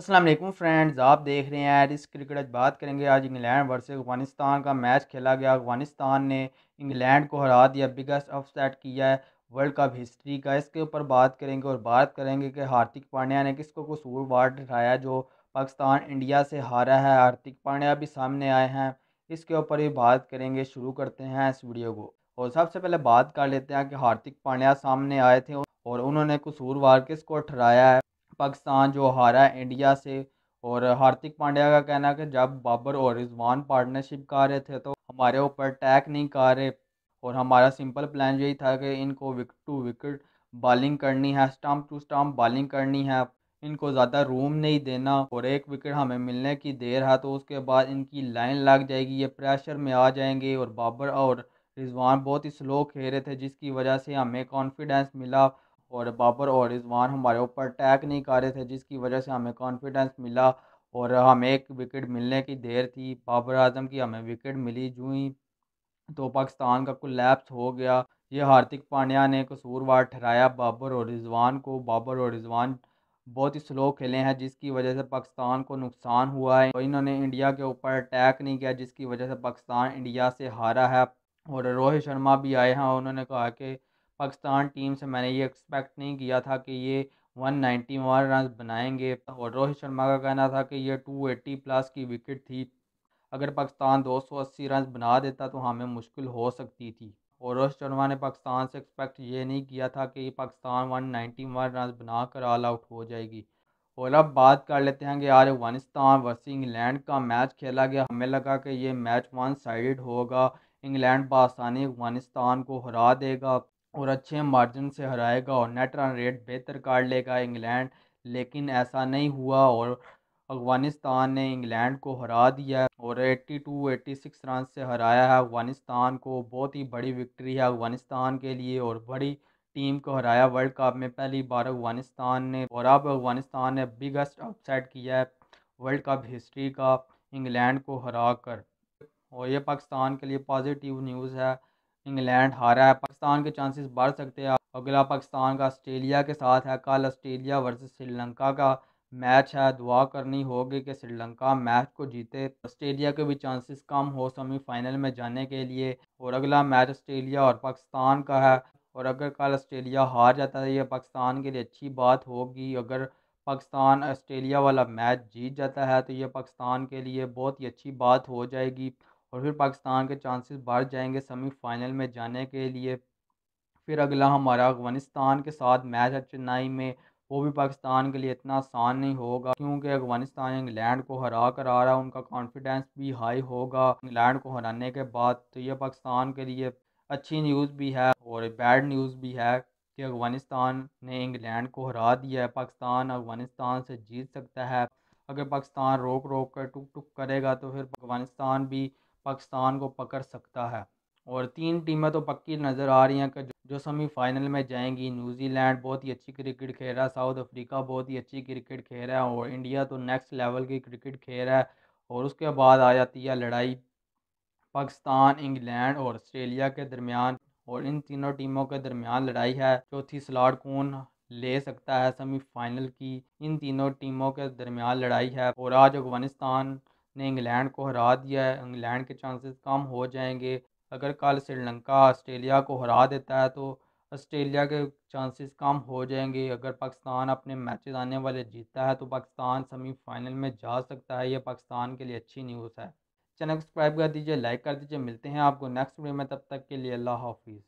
Aslam friends आप देख रहे हैं इस क्रिकेट आज बात करेंगे आज इंग्लैंड वर्सेस अफगानिस्तान का मैच खेला गया अफगानिस्तान ने इंग्लैंड को हरा दिया बिगेस्ट अपसेट किया है वर्ल्ड कप हिस्ट्री का इसके ऊपर बात करेंगे और बात करेंगे कि हार्दिक पांड्या ने किसको कसूरवार ठहराया जो पाकिस्तान इंडिया से हारा है हार्दिक पांड्या भी सामने आए हैं इसके ऊपर भी बात करेंगे शुरू करते हैं इस वीडियो को और सबसे पहले बात कर लेते हैं कि हार्दिक पांड्या सामने आए थे और उन्होंने कसूरवार किसको ठहराया है पाकिस्तान जो हारा इंडिया से और हार्दिक पांड्या का कहना है कि जब बाबर और रिजवान पार्टनरशिप कर रहे थे तो हमारे ऊपर अटैक नहीं कर रहे और हमारा सिंपल प्लान यही था कि इनको विकेट टू विकेट बॉलिंग करनी है स्टम्प टू स्टम्प बॉलिंग करनी है इनको ज़्यादा रूम नहीं देना और एक विकेट हमें मिलने की देर है तो उसके बाद इनकी लाइन लग जाएगी ये प्रेशर में आ जाएंगे और बाबर और रिजवान बहुत ही स्लो खेल रहे थे जिसकी वजह से हमें कॉन्फिडेंस मिला और बाबर और रिजवान हमारे ऊपर अटैक नहीं कर रहे थे जिसकी वजह से हमें कॉन्फिडेंस मिला और हमें एक विकेट मिलने की देर थी बाबर आजम की हमें विकेट मिली जूँ ही तो पाकिस्तान का लैप्स हो गया ये हार्दिक पांड्या ने कसूरवार ठहराया बाबर और रिजवान को बाबर और रिजवान बहुत ही स्लो खेले हैं जिसकी वजह से पाकिस्तान को नुकसान हुआ है और तो इन्होंने इंडिया के ऊपर अटैक नहीं किया जिसकी वजह से पाकिस्तान इंडिया से हारा है और रोहित शर्मा भी आए हैं उन्होंने कहा कि पाकिस्तान टीम से मैंने ये एक्सपेक्ट नहीं किया था कि ये 191 रन बनाएंगे और रोहित शर्मा का कहना था कि ये 280 प्लस की विकेट थी अगर पाकिस्तान 280 रन बना देता तो हमें मुश्किल हो सकती थी और रोहित शर्मा ने पाकिस्तान से एक्सपेक्ट ये नहीं किया था कि पाकिस्तान वन वन रन बना कर ऑल आउट हो जाएगी और अब बात कर लेते हैं कि आज अफगानिस्तान वर्स इंग्लैंड का मैच खेला गया हमें लगा कि ये मैच वन साइड होगा इंग्लैंड बासानी अफगानिस्तान को हरा देगा और अच्छे मार्जिन से हराएगा और नेट रन रेट बेहतर काट लेगा इंग्लैंड लेकिन ऐसा नहीं हुआ और अफ़गानिस्तान ने इंग्लैंड को हरा दिया और 82 86 रन से हराया है अफ़गानिस्तान को बहुत ही बड़ी विक्ट्री है अफ़गानिस्तान के लिए और बड़ी टीम को हराया वर्ल्ड कप में पहली बार अफ़गानिस्तान ने और अब अफ़गानिस्तान ने बिगेस्ट अपसेट किया है वर्ल्ड कप हिस्ट्री का इंग्लैंड को हरा कर और ये पाकिस्तान के लिए पॉजिटिव न्यूज़ है इंग्लैंड हारा है पाकिस्तान के चांसेस बढ़ सकते हैं अगला पाकिस्तान का ऑस्ट्रेलिया के साथ है कल ऑस्ट्रेलिया वर्सेस श्रीलंका का मैच है दुआ करनी होगी कि श्रीलंका मैच को जीते ऑस्ट्रेलिया के भी चांसेस कम हो सेमीफाइनल में जाने के लिए और अगला मैच ऑस्ट्रेलिया और पाकिस्तान का है और अगर कल ऑस्ट्रेलिया हार जाता है यह पाकिस्तान के लिए अच्छी बात होगी अगर पाकिस्तान ऑस्ट्रेलिया वाला मैच जीत जाता है तो यह पाकिस्तान के लिए बहुत ही अच्छी बात हो जाएगी और फिर पाकिस्तान के चांसेस बढ़ जाएंगे सेमीफाइनल में जाने के लिए फिर अगला हमारा अफगानिस्तान के साथ मैच है चेन्नई में वो भी पाकिस्तान के लिए इतना आसान नहीं होगा क्योंकि अफगानिस्तान इंग्लैंड को हरा कर आ रहा है उनका कॉन्फिडेंस भी हाई होगा इंग्लैंड को हराने के बाद तो ये पाकिस्तान के लिए अच्छी न्यूज़ भी है और बैड न्यूज़ भी है कि अफगानिस्तान ने इंग्लैंड को हरा दिया है पाकिस्तान अफगानिस्तान से जीत सकता है अगर पाकिस्तान रोक रोक कर टुक टुक करेगा तो फिर अफगानिस्तान भी पाकिस्तान को पकड़ सकता है और तीन टीमें तो पक्की नज़र आ रही हैं कि जो सेमीफाइनल में जाएंगी न्यूजीलैंड बहुत ही अच्छी क्रिकेट खेल रहा है साउथ अफ्रीका बहुत ही अच्छी क्रिकेट खेल रहा है और इंडिया तो नेक्स्ट लेवल की क्रिकेट खेल रहा है और उसके बाद आ जाती है लड़ाई पाकिस्तान इंग्लैंड और ऑस्ट्रेलिया के दरमियान और इन तीनों टीमों के दरमियान लड़ाई है चौथी स्लाट कौन ले सकता है सेमीफाइनल की इन तीनों टीमों के दरमियान लड़ाई है और आज अफगानिस्तान ने इंग्लैंड को हरा दिया है इंग्लैंड के चांसेस कम हो जाएंगे अगर कल श्रीलंका ऑस्ट्रेलिया को हरा देता है तो ऑस्ट्रेलिया के चांसेस कम हो जाएंगे अगर पाकिस्तान अपने मैचेस आने वाले जीतता है तो पाकिस्तान सेमीफाइनल में जा सकता है यह पाकिस्तान के लिए अच्छी न्यूज़ है चैनल सब्सक्राइब कर दीजिए लाइक कर दीजिए मिलते हैं आपको नेक्स्ट वीडियो में तब तक के लिए अल्लाह हाफिज़